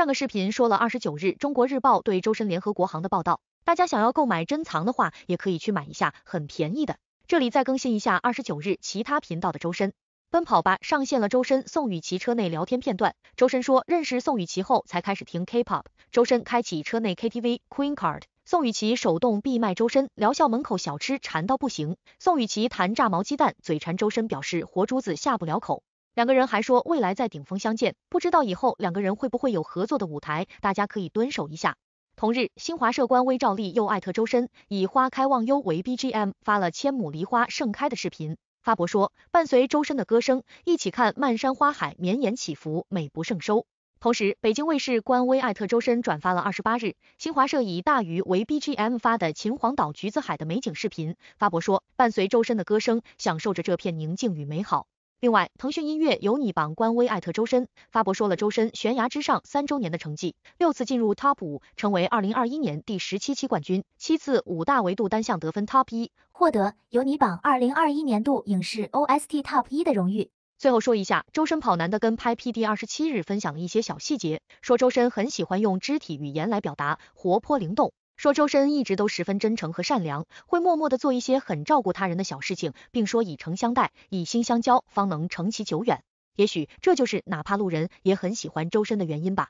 上个视频说了二十九日中国日报对周深联合国行的报道，大家想要购买珍藏的话，也可以去买一下，很便宜的。这里再更新一下二十九日其他频道的周深。奔跑吧上线了周深宋雨琦车内聊天片段，周深说认识宋雨琦后才开始听 K-pop，周深开启车内 KTV Queen Card，宋雨琦手动闭麦，周深聊校门口小吃馋到不行，宋雨琦谈炸毛鸡蛋嘴馋，周深表示活珠子下不了口。两个人还说未来在顶峰相见，不知道以后两个人会不会有合作的舞台，大家可以蹲守一下。同日，新华社官微赵丽又艾特周深，以花开忘忧为 B G M 发了千亩梨花盛开的视频，发博说，伴随周深的歌声，一起看漫山花海绵延起伏，美不胜收。同时，北京卫视官微艾特周深转发了二十八日新华社以大鱼为 B G M 发的秦皇岛橘子海的美景视频，发博说，伴随周深的歌声，享受着这片宁静与美好。另外，腾讯音乐有你榜官微艾特周深，发博说了周深悬崖之上三周年的成绩，六次进入 top 五，成为二零二一年第十七期冠军，七次五大维度单项得分 top 一，获得有你榜二零二一年度影视 OST top 一的荣誉。最后说一下，周深跑男的跟拍 PD 二十七日分享了一些小细节，说周深很喜欢用肢体语言来表达，活泼灵动。说周深一直都十分真诚和善良，会默默的做一些很照顾他人的小事情，并说以诚相待，以心相交，方能成其久远。也许这就是哪怕路人也很喜欢周深的原因吧。